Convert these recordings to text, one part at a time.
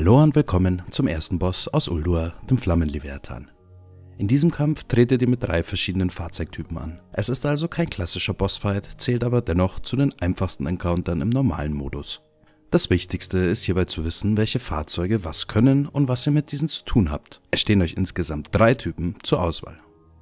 Hallo und willkommen zum ersten Boss aus Uldur, dem Flammenlivertan. In diesem Kampf tretet ihr mit drei verschiedenen Fahrzeugtypen an. Es ist also kein klassischer Bossfight, zählt aber dennoch zu den einfachsten Encountern im normalen Modus. Das Wichtigste ist hierbei zu wissen, welche Fahrzeuge was können und was ihr mit diesen zu tun habt. Es stehen euch insgesamt drei Typen zur Auswahl.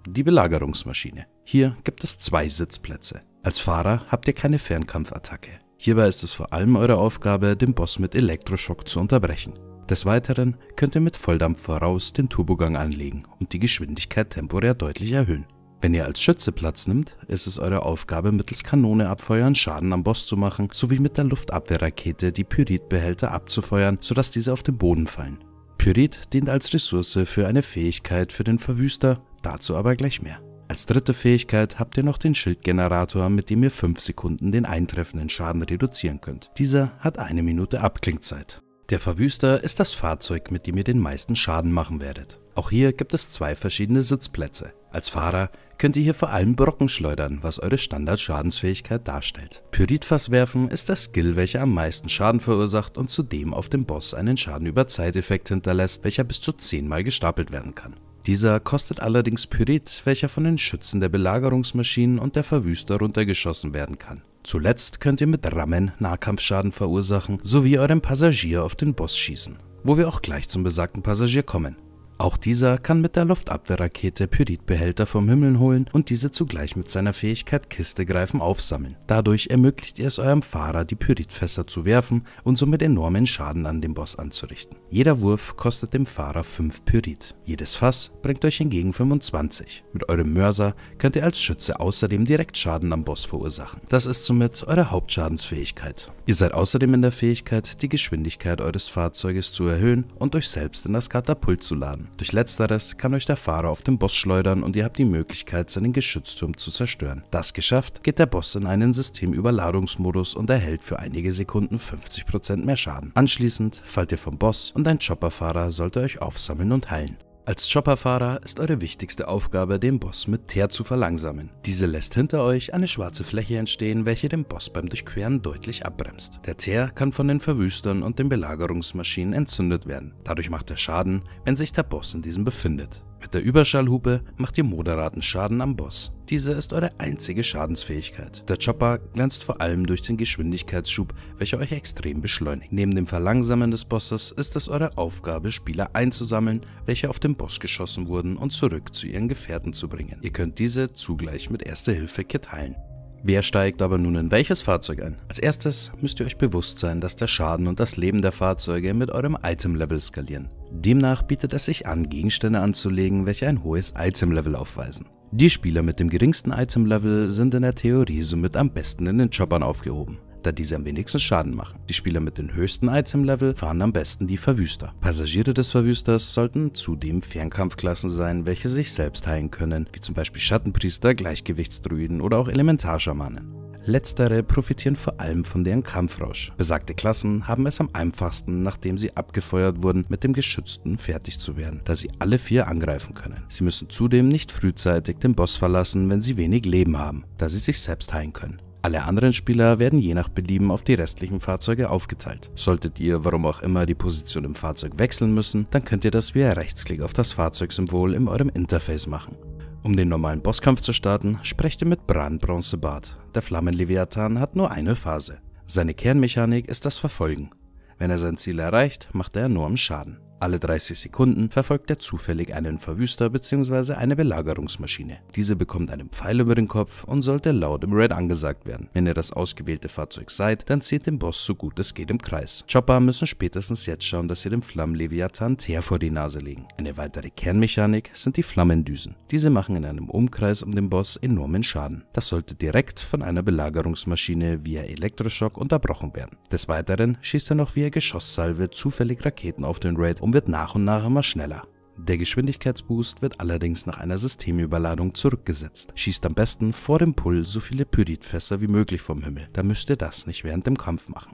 Die Belagerungsmaschine. Hier gibt es zwei Sitzplätze. Als Fahrer habt ihr keine Fernkampfattacke. Hierbei ist es vor allem eure Aufgabe, den Boss mit Elektroschock zu unterbrechen. Des Weiteren könnt ihr mit Volldampf voraus den Turbogang anlegen und die Geschwindigkeit temporär deutlich erhöhen. Wenn ihr als Schütze Platz nimmt, ist es eure Aufgabe mittels Kanone abfeuern Schaden am Boss zu machen, sowie mit der Luftabwehrrakete die Pyritbehälter abzufeuern, sodass diese auf den Boden fallen. Pyrit dient als Ressource für eine Fähigkeit für den Verwüster, dazu aber gleich mehr. Als dritte Fähigkeit habt ihr noch den Schildgenerator, mit dem ihr 5 Sekunden den eintreffenden Schaden reduzieren könnt. Dieser hat eine Minute Abklingzeit. Der Verwüster ist das Fahrzeug, mit dem ihr den meisten Schaden machen werdet. Auch hier gibt es zwei verschiedene Sitzplätze. Als Fahrer könnt ihr hier vor allem Brocken schleudern, was eure Standardschadensfähigkeit darstellt. Pyritfass werfen ist der Skill, welcher am meisten Schaden verursacht und zudem auf dem Boss einen Schaden über Zeiteffekt hinterlässt, welcher bis zu 10 mal gestapelt werden kann. Dieser kostet allerdings Pyrit, welcher von den Schützen der Belagerungsmaschinen und der Verwüster runtergeschossen werden kann. Zuletzt könnt ihr mit Rammen Nahkampfschaden verursachen sowie eurem Passagier auf den Boss schießen, wo wir auch gleich zum besagten Passagier kommen. Auch dieser kann mit der Luftabwehrrakete Pyritbehälter vom Himmel holen und diese zugleich mit seiner Fähigkeit Kiste greifen aufsammeln. Dadurch ermöglicht ihr es eurem Fahrer, die Pyritfässer zu werfen und somit enormen Schaden an dem Boss anzurichten. Jeder Wurf kostet dem Fahrer 5 Pyrit. Jedes Fass bringt euch hingegen 25. Mit eurem Mörser könnt ihr als Schütze außerdem direkt Schaden am Boss verursachen. Das ist somit eure Hauptschadensfähigkeit. Ihr seid außerdem in der Fähigkeit, die Geschwindigkeit eures Fahrzeuges zu erhöhen und euch selbst in das Katapult zu laden. Durch letzteres kann euch der Fahrer auf den Boss schleudern und ihr habt die Möglichkeit, seinen Geschützturm zu zerstören. Das geschafft, geht der Boss in einen Systemüberladungsmodus und erhält für einige Sekunden 50% mehr Schaden. Anschließend fallt ihr vom Boss und ein Chopperfahrer sollte euch aufsammeln und heilen. Als Chopperfahrer ist eure wichtigste Aufgabe, den Boss mit Teer zu verlangsamen. Diese lässt hinter euch eine schwarze Fläche entstehen, welche den Boss beim Durchqueren deutlich abbremst. Der Teer kann von den Verwüstern und den Belagerungsmaschinen entzündet werden. Dadurch macht er Schaden, wenn sich der Boss in diesem befindet. Mit der Überschallhupe macht ihr moderaten Schaden am Boss. Diese ist eure einzige Schadensfähigkeit. Der Chopper glänzt vor allem durch den Geschwindigkeitsschub, welcher euch extrem beschleunigt. Neben dem Verlangsamen des Bosses ist es eure Aufgabe, Spieler einzusammeln, welche auf den Boss geschossen wurden und zurück zu ihren Gefährten zu bringen. Ihr könnt diese zugleich mit Erste-Hilfe-Kit heilen. Wer steigt aber nun in welches Fahrzeug ein? Als erstes müsst ihr euch bewusst sein, dass der Schaden und das Leben der Fahrzeuge mit eurem Item-Level skalieren. Demnach bietet es sich an, Gegenstände anzulegen, welche ein hohes Item-Level aufweisen. Die Spieler mit dem geringsten Item-Level sind in der Theorie somit am besten in den Choppern aufgehoben da diese am wenigsten Schaden machen. Die Spieler mit den höchsten Item-Level fahren am besten die Verwüster. Passagiere des Verwüsters sollten zudem Fernkampfklassen sein, welche sich selbst heilen können, wie zum Beispiel Schattenpriester, Gleichgewichtsdruiden oder auch Elementarschamanen. Letztere profitieren vor allem von deren Kampfrausch. Besagte Klassen haben es am einfachsten, nachdem sie abgefeuert wurden, mit dem Geschützten fertig zu werden, da sie alle vier angreifen können. Sie müssen zudem nicht frühzeitig den Boss verlassen, wenn sie wenig Leben haben, da sie sich selbst heilen können. Alle anderen Spieler werden je nach Belieben auf die restlichen Fahrzeuge aufgeteilt. Solltet ihr, warum auch immer, die Position im Fahrzeug wechseln müssen, dann könnt ihr das via Rechtsklick auf das Fahrzeugsymbol in eurem Interface machen. Um den normalen Bosskampf zu starten, sprecht ihr mit Bran Bronzebart. Der Flammenleviathan hat nur eine Phase. Seine Kernmechanik ist das Verfolgen. Wenn er sein Ziel erreicht, macht er enormen Schaden. Alle 30 Sekunden verfolgt er zufällig einen Verwüster bzw. eine Belagerungsmaschine. Diese bekommt einen Pfeil über den Kopf und sollte laut im Red angesagt werden. Wenn ihr das ausgewählte Fahrzeug seid, dann zieht den Boss so gut es geht im Kreis. Chopper müssen spätestens jetzt schauen, dass sie dem Flammenleviathan Teer vor die Nase legen. Eine weitere Kernmechanik sind die Flammendüsen. Diese machen in einem Umkreis um den Boss enormen Schaden. Das sollte direkt von einer Belagerungsmaschine via Elektroschock unterbrochen werden. Des Weiteren schießt er noch via Geschosssalve zufällig Raketen auf den Raid, um und wird nach und nach immer schneller. Der Geschwindigkeitsboost wird allerdings nach einer Systemüberladung zurückgesetzt. Schießt am besten vor dem Pull so viele Pyritfässer wie möglich vom Himmel. Da müsst ihr das nicht während dem Kampf machen.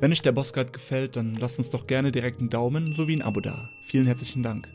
Wenn euch der Boss gerade gefällt, dann lasst uns doch gerne direkt einen Daumen sowie ein Abo da. Vielen herzlichen Dank.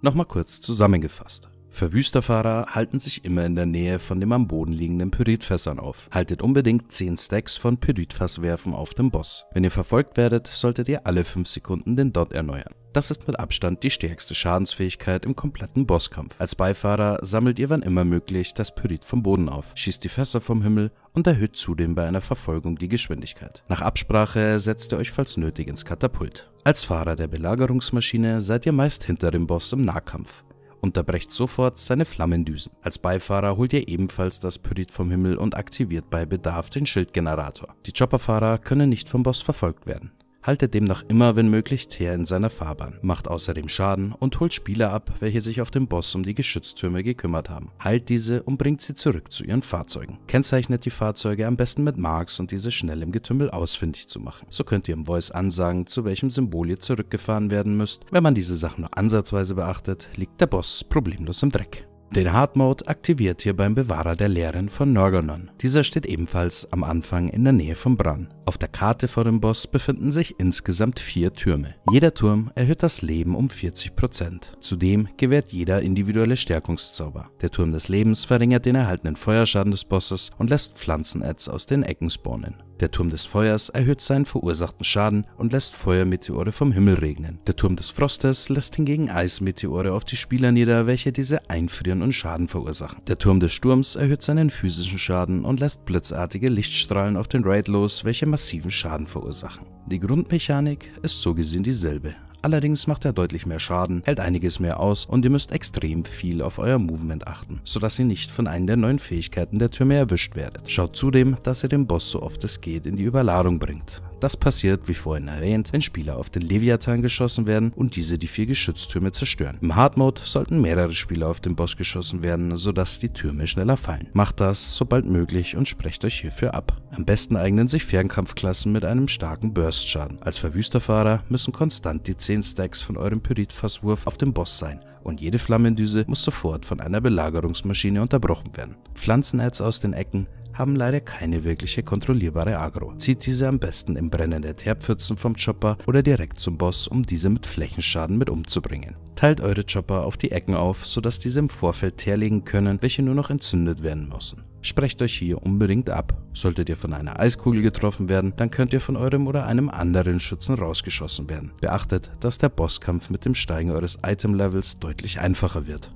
Nochmal kurz zusammengefasst. Verwüsterfahrer halten sich immer in der Nähe von dem am Boden liegenden Pyritfässern auf. Haltet unbedingt 10 Stacks von Pyritfasswerfen auf dem Boss. Wenn ihr verfolgt werdet, solltet ihr alle 5 Sekunden den Dot erneuern. Das ist mit Abstand die stärkste Schadensfähigkeit im kompletten Bosskampf. Als Beifahrer sammelt ihr wann immer möglich das Pyrit vom Boden auf, schießt die Fässer vom Himmel und erhöht zudem bei einer Verfolgung die Geschwindigkeit. Nach Absprache setzt ihr euch falls nötig ins Katapult. Als Fahrer der Belagerungsmaschine seid ihr meist hinter dem Boss im Nahkampf unterbrecht sofort seine Flammendüsen. Als Beifahrer holt ihr ebenfalls das Pyrit vom Himmel und aktiviert bei Bedarf den Schildgenerator. Die Chopperfahrer können nicht vom Boss verfolgt werden haltet demnach immer, wenn möglich, Teer in seiner Fahrbahn, macht außerdem Schaden und holt Spieler ab, welche sich auf dem Boss um die Geschütztürme gekümmert haben, heilt diese und bringt sie zurück zu ihren Fahrzeugen. Kennzeichnet die Fahrzeuge am besten mit Marks und diese schnell im Getümmel ausfindig zu machen. So könnt ihr im Voice ansagen, zu welchem Symbol ihr zurückgefahren werden müsst. Wenn man diese Sachen nur ansatzweise beachtet, liegt der Boss problemlos im Dreck. Den Hard Mode aktiviert ihr beim Bewahrer der Lehren von Norgonon. Dieser steht ebenfalls am Anfang in der Nähe von Bran. Auf der Karte vor dem Boss befinden sich insgesamt vier Türme. Jeder Turm erhöht das Leben um 40%. Zudem gewährt jeder individuelle Stärkungszauber. Der Turm des Lebens verringert den erhaltenen Feuerschaden des Bosses und lässt Pflanzen-Ads aus den Ecken spawnen. Der Turm des Feuers erhöht seinen verursachten Schaden und lässt Feuermeteore vom Himmel regnen. Der Turm des Frostes lässt hingegen Eismeteore auf die Spieler nieder, welche diese einfrieren und Schaden verursachen. Der Turm des Sturms erhöht seinen physischen Schaden und lässt blitzartige Lichtstrahlen auf den Raid los, welche massiven Schaden verursachen. Die Grundmechanik ist so gesehen dieselbe. Allerdings macht er deutlich mehr Schaden, hält einiges mehr aus und ihr müsst extrem viel auf euer Movement achten, sodass ihr nicht von einer der neuen Fähigkeiten der Türme erwischt werdet. Schaut zudem, dass ihr den Boss so oft es geht in die Überladung bringt. Das passiert, wie vorhin erwähnt, wenn Spieler auf den Leviathan geschossen werden und diese die vier Geschütztürme zerstören. Im Hard Mode sollten mehrere Spieler auf den Boss geschossen werden, sodass die Türme schneller fallen. Macht das sobald möglich und sprecht euch hierfür ab. Am besten eignen sich Fernkampfklassen mit einem starken Burst-Schaden. Als Verwüsterfahrer müssen konstant die 10 Stacks von eurem Pyrit-Fasswurf auf dem Boss sein, und jede Flammendüse muss sofort von einer Belagerungsmaschine unterbrochen werden. Pflanzenerz aus den Ecken, haben leider keine wirkliche kontrollierbare Agro. Zieht diese am besten im Brennen der Terpfützen vom Chopper oder direkt zum Boss, um diese mit Flächenschaden mit umzubringen. Teilt eure Chopper auf die Ecken auf, sodass diese im Vorfeld herlegen können, welche nur noch entzündet werden müssen. Sprecht euch hier unbedingt ab. Solltet ihr von einer Eiskugel getroffen werden, dann könnt ihr von eurem oder einem anderen Schützen rausgeschossen werden. Beachtet, dass der Bosskampf mit dem Steigen eures Itemlevels deutlich einfacher wird.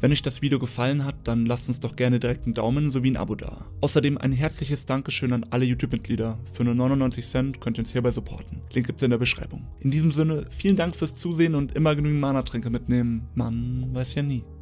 Wenn euch das Video gefallen hat, dann lasst uns doch gerne direkt einen Daumen sowie ein Abo da. Außerdem ein herzliches Dankeschön an alle YouTube-Mitglieder. Für nur 99 Cent könnt ihr uns hierbei supporten. Link gibt's in der Beschreibung. In diesem Sinne, vielen Dank fürs Zusehen und immer genügend Mana-Tränke mitnehmen. Man weiß ja nie.